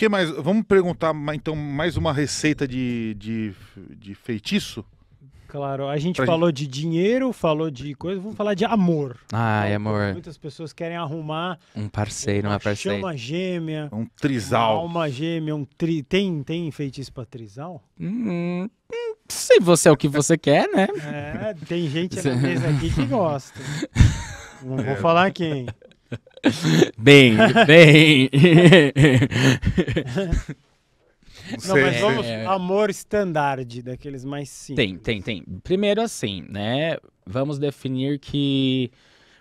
que mais? Vamos perguntar então mais uma receita de, de, de feitiço? Claro, a gente pra falou gente... de dinheiro, falou de coisa, vamos falar de amor. Ah, é, então, amor. Muitas pessoas querem arrumar um parceiro, uma, uma parceira. Chama gêmea. Um trisal. Uma alma gêmea, um tri... tem, tem feitiço para trisal? Hum, hum, se você é o que você quer, né? É, tem gente na mesa aqui que gosta. Não vou falar quem bem, bem. Não, mas vamos, é. amor standard, daqueles mais simples. Tem, tem, tem. Primeiro assim, né? Vamos definir que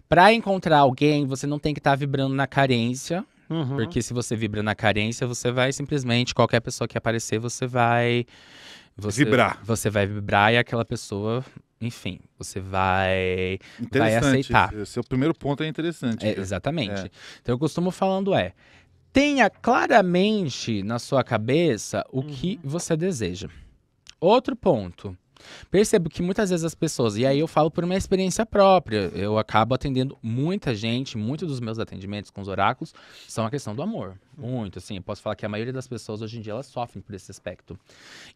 para encontrar alguém, você não tem que estar tá vibrando na carência. Uhum. Porque se você vibra na carência, você vai simplesmente, qualquer pessoa que aparecer, você vai. Você, vibrar. Você vai vibrar e aquela pessoa enfim, você vai, vai aceitar. Seu primeiro ponto é interessante. É, exatamente. É. Então eu costumo falando é, tenha claramente na sua cabeça o uhum. que você deseja. Outro ponto, Percebo que muitas vezes as pessoas, e aí eu falo por uma experiência própria, eu acabo atendendo muita gente, muitos dos meus atendimentos com os oráculos são a questão do amor. Muito, assim, eu posso falar que a maioria das pessoas hoje em dia elas sofrem por esse aspecto.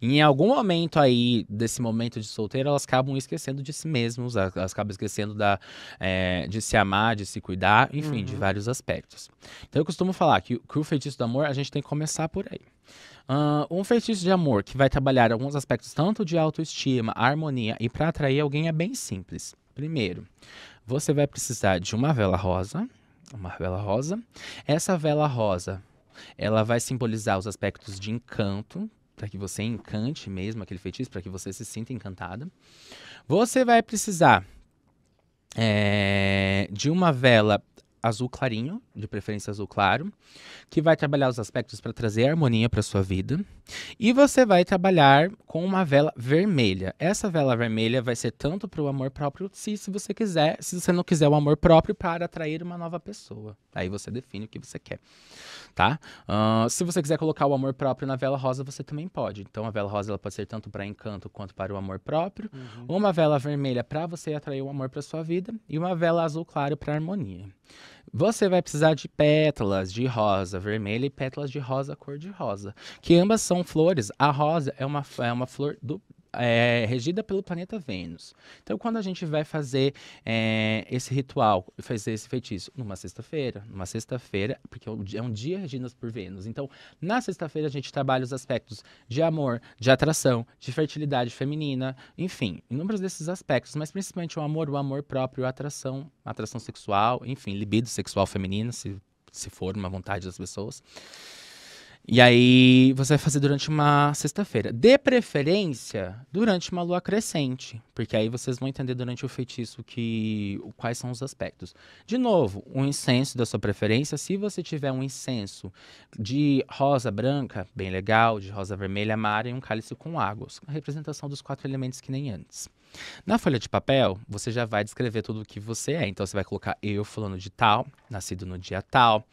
E em algum momento aí, desse momento de solteiro, elas acabam esquecendo de si mesmas, elas acabam esquecendo da, é, de se amar, de se cuidar, enfim, uhum. de vários aspectos. Então eu costumo falar que, que o feitiço do amor a gente tem que começar por aí. Uh, um feitiço de amor que vai trabalhar alguns aspectos tanto de autoestima, harmonia e para atrair alguém é bem simples. Primeiro, você vai precisar de uma vela rosa, uma vela rosa. Essa vela rosa, ela vai simbolizar os aspectos de encanto, para que você encante mesmo aquele feitiço, para que você se sinta encantada. Você vai precisar é, de uma vela azul clarinho, de preferência azul claro, que vai trabalhar os aspectos para trazer harmonia para sua vida. E você vai trabalhar com uma vela vermelha. Essa vela vermelha vai ser tanto para o amor próprio, se, se você quiser, se você não quiser o amor próprio para atrair uma nova pessoa. Aí você define o que você quer, tá? Uh, se você quiser colocar o amor próprio na vela rosa, você também pode. Então a vela rosa ela pode ser tanto para encanto quanto para o amor próprio. Uhum. Uma vela vermelha para você atrair o amor para sua vida e uma vela azul claro para harmonia. Você vai precisar de pétalas de rosa vermelha e pétalas de rosa cor-de-rosa, que ambas são flores. A rosa é uma, é uma flor do é regida pelo planeta Vênus. Então, quando a gente vai fazer é, esse ritual, fazer esse feitiço numa sexta-feira, numa sexta-feira, porque é um é dia regido por Vênus. Então, na sexta-feira a gente trabalha os aspectos de amor, de atração, de fertilidade feminina, enfim, inúmeros desses aspectos, mas principalmente o amor, o amor próprio, a atração, a atração sexual, enfim, libido sexual feminina, se, se for uma vontade das pessoas. E aí você vai fazer durante uma sexta-feira. De preferência, durante uma lua crescente. Porque aí vocês vão entender durante o feitiço que quais são os aspectos. De novo, um incenso da sua preferência. Se você tiver um incenso de rosa branca, bem legal, de rosa vermelha, amara e um cálice com águas. A representação dos quatro elementos que nem antes. Na folha de papel, você já vai descrever tudo o que você é. Então, você vai colocar eu, fulano de tal, nascido no dia tal.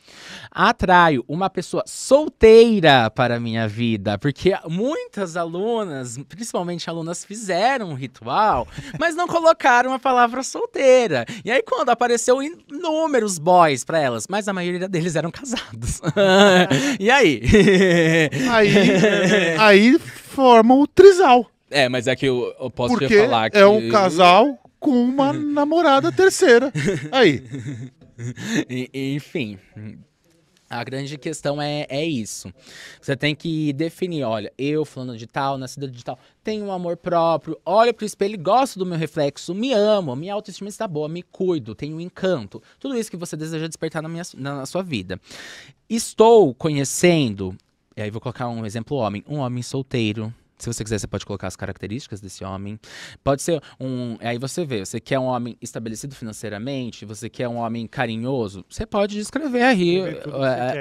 Atraio uma pessoa solteira para a minha vida, porque muitas alunas, principalmente alunas, fizeram um ritual, mas não colocaram a palavra solteira. E aí, quando apareceu inúmeros boys para elas, mas a maioria deles eram casados. e aí? aí, aí formam o trisal. É, mas é que eu, eu posso Porque te falar é que. É um casal com uma namorada terceira. Aí. Enfim. A grande questão é, é isso. Você tem que definir, olha, eu falando de tal, nascida de tal, tenho um amor próprio, olho pro espelho e gosto do meu reflexo, me amo, minha autoestima está boa, me cuido, tenho um encanto. Tudo isso que você deseja despertar na, minha, na sua vida. Estou conhecendo, e aí vou colocar um exemplo homem, um homem solteiro, se você quiser, você pode colocar as características desse homem. Pode ser um. Aí você vê, você quer um homem estabelecido financeiramente, você quer um homem carinhoso, você pode descrever aí é,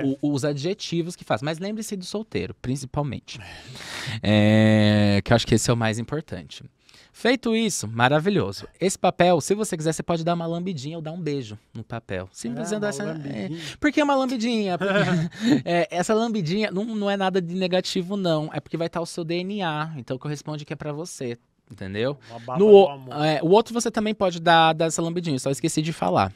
é os adjetivos que faz. Mas lembre-se do solteiro, principalmente. é, é que eu acho que esse é o mais importante. Feito isso, maravilhoso. Esse papel, se você quiser, você pode dar uma lambidinha ou dar um beijo no papel. Simples é, essa. É, porque é uma lambidinha. Porque, é, essa lambidinha não, não é nada de negativo, não. É porque vai estar tá o seu DNA. Então corresponde que é para você. Entendeu? No, é, o outro você também pode dar, dar essa lambidinha, só esqueci de falar.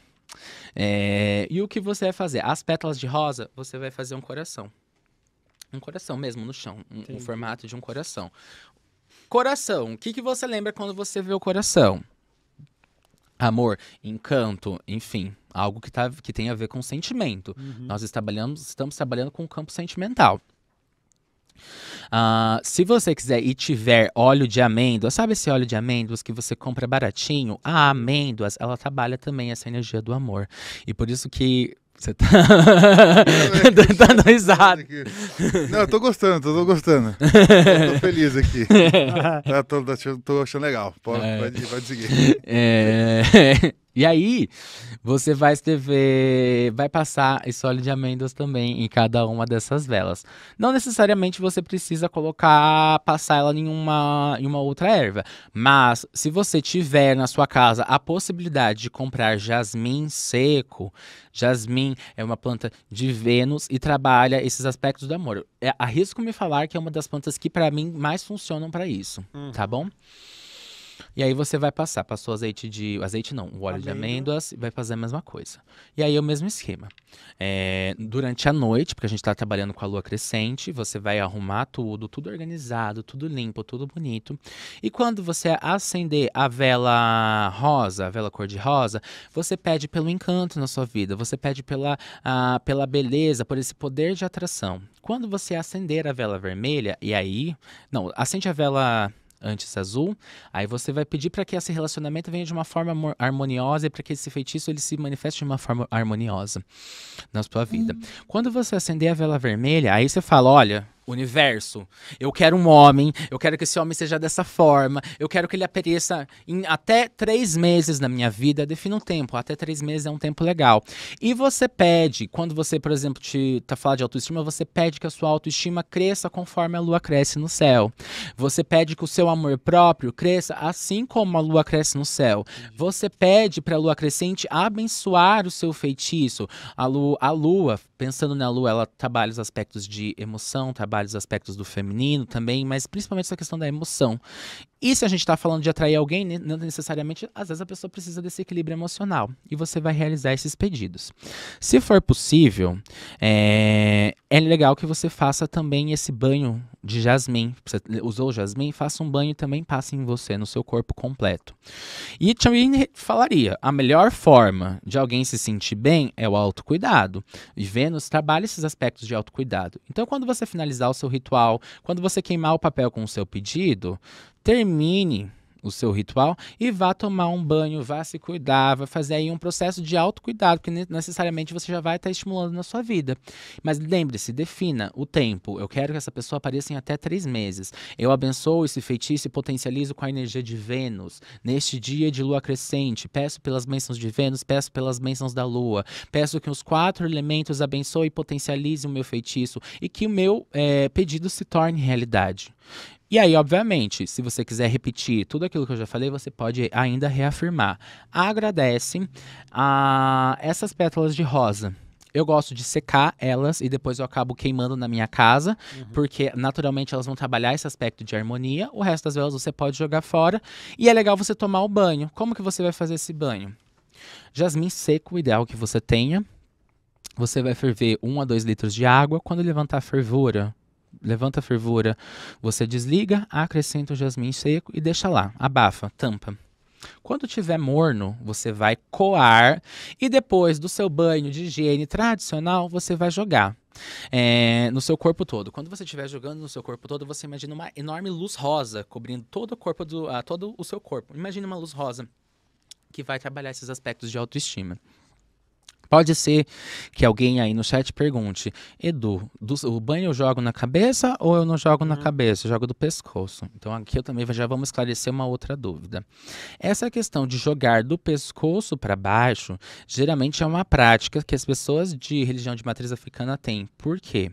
É, e o que você vai fazer? As pétalas de rosa, você vai fazer um coração. Um coração mesmo no chão, um, um formato de um coração. Coração. O que, que você lembra quando você vê o coração? Amor, encanto, enfim, algo que, tá, que tem a ver com sentimento. Uhum. Nós trabalhamos, estamos trabalhando com o campo sentimental. Uh, se você quiser e tiver óleo de amêndoas, sabe esse óleo de amêndoas que você compra baratinho? A ah, amêndoas, ela trabalha também essa energia do amor. E por isso que você tá, tá dando é risada. Não, eu tô gostando, tô, tô gostando. tô feliz aqui. tá, tô, tá, tô, achando legal. Pode, é. pode, pode seguir. É... E aí, você vai escrever, vai passar óleo de amêndoas também em cada uma dessas velas. Não necessariamente você precisa colocar, passar ela em uma, em uma outra erva, mas se você tiver na sua casa a possibilidade de comprar jasmim seco, jasmim é uma planta de Vênus e trabalha esses aspectos do amor. É, arrisco me falar que é uma das plantas que para mim mais funcionam para isso, uhum. tá bom? E aí você vai passar, passou azeite de. Azeite não, o óleo Amêndoa. de amêndoas e vai fazer a mesma coisa. E aí é o mesmo esquema. É, durante a noite, porque a gente está trabalhando com a lua crescente, você vai arrumar tudo, tudo organizado, tudo limpo, tudo bonito. E quando você acender a vela rosa, a vela cor-de-rosa, você pede pelo encanto na sua vida, você pede pela, a, pela beleza, por esse poder de atração. Quando você acender a vela vermelha, e aí. Não, acende a vela antes azul. Aí você vai pedir para que esse relacionamento venha de uma forma harmoniosa e para que esse feitiço ele se manifeste de uma forma harmoniosa na sua vida. Hum. Quando você acender a vela vermelha, aí você fala: olha, Universo, eu quero um homem, eu quero que esse homem seja dessa forma, eu quero que ele apareça em até três meses na minha vida. Defina um tempo, até três meses é um tempo legal. E você pede, quando você, por exemplo, te tá falando de autoestima, você pede que a sua autoestima cresça conforme a lua cresce no céu. Você pede que o seu amor próprio cresça assim como a lua cresce no céu. Você pede para a lua crescente abençoar o seu feitiço. A lua, a lua pensando na Lua, ela trabalha os aspectos de emoção, trabalha os aspectos do feminino também, mas principalmente essa questão da emoção. E se a gente está falando de atrair alguém, né, não necessariamente, às vezes a pessoa precisa desse equilíbrio emocional. E você vai realizar esses pedidos. Se for possível, é, é legal que você faça também esse banho de jasmim. Você usou jasmim? Faça um banho e também passe em você, no seu corpo completo. E também falaria, a melhor forma de alguém se sentir bem é o autocuidado. E Vênus trabalha esses aspectos de autocuidado. Então, quando você finalizar o seu ritual, quando você queimar o papel com o seu pedido, termine o seu ritual e vá tomar um banho, vá se cuidar, vá fazer aí um processo de autocuidado, que necessariamente você já vai estar estimulando na sua vida. Mas lembre-se, defina o tempo. Eu quero que essa pessoa apareça em até três meses. Eu abençoo esse feitiço e potencializo com a energia de Vênus. Neste dia de lua crescente, peço pelas bênçãos de Vênus, peço pelas bênçãos da lua. Peço que os quatro elementos abençoe e potencialize o meu feitiço e que o meu é, pedido se torne realidade. E aí, obviamente, se você quiser repetir tudo aquilo que eu já falei, você pode ainda reafirmar. Agradece a essas pétalas de rosa. Eu gosto de secar elas e depois eu acabo queimando na minha casa, uhum. porque naturalmente elas vão trabalhar esse aspecto de harmonia. O resto das velas você pode jogar fora. E é legal você tomar o banho. Como que você vai fazer esse banho? Jasmim seco, o ideal que você tenha. Você vai ferver 1 a 2 litros de água. Quando levantar a fervura, levanta a fervura, você desliga, acrescenta o jasmim seco e deixa lá, abafa, tampa. Quando tiver morno, você vai coar e depois do seu banho de higiene tradicional, você vai jogar. É, no seu corpo todo. Quando você estiver jogando no seu corpo todo, você imagina uma enorme luz rosa cobrindo todo o corpo do, ah, todo o seu corpo. Imagina uma luz rosa que vai trabalhar esses aspectos de autoestima. Pode ser que alguém aí no chat pergunte, Edu, do, o banho eu jogo na cabeça ou eu não jogo na uhum. cabeça? Eu jogo do pescoço. Então aqui eu também já vamos esclarecer uma outra dúvida. Essa questão de jogar do pescoço para baixo, geralmente é uma prática que as pessoas de religião de matriz africana têm. Por quê?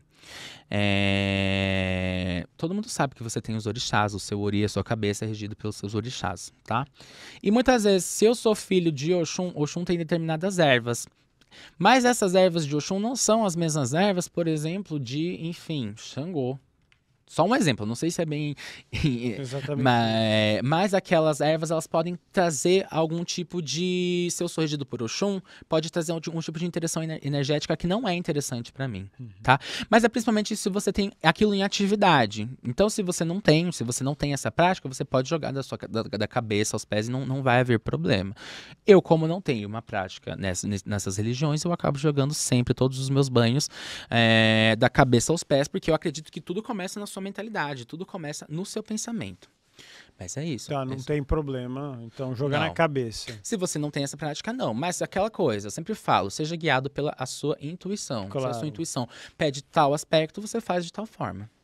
É... Todo mundo sabe que você tem os orixás, o seu ori, a sua cabeça é regido pelos seus orixás, tá? E muitas vezes, se eu sou filho de Oxum, Oxum tem determinadas ervas. Mas essas ervas de Oxum não são as mesmas ervas, por exemplo, de, enfim, Xangô, só um exemplo, não sei se é bem. Exatamente. Mas, eh, mas, aquelas ervas, elas podem trazer algum tipo de. Se eu sou regido por Oxum, pode trazer algum tipo de interação energética que não é interessante para mim, uhum. tá? Mas é principalmente se você tem aquilo em atividade. Então, se você não tem, se você não tem essa prática, você pode jogar da, sua, da, da cabeça aos pés e não, não vai haver problema. Eu, como não tenho uma prática nessa, nessas religiões, eu acabo jogando sempre todos os meus banhos é, da cabeça aos pés, porque eu acredito que tudo começa na sua sua mentalidade, tudo começa no seu pensamento. Mas é isso. Tá, não isso. tem problema. Então, jogar não. na cabeça. Se você não tem essa prática, não. Mas é aquela coisa, eu sempre falo, seja guiado pela a sua intuição. Claro. Se a sua intuição pede tal aspecto, você faz de tal forma.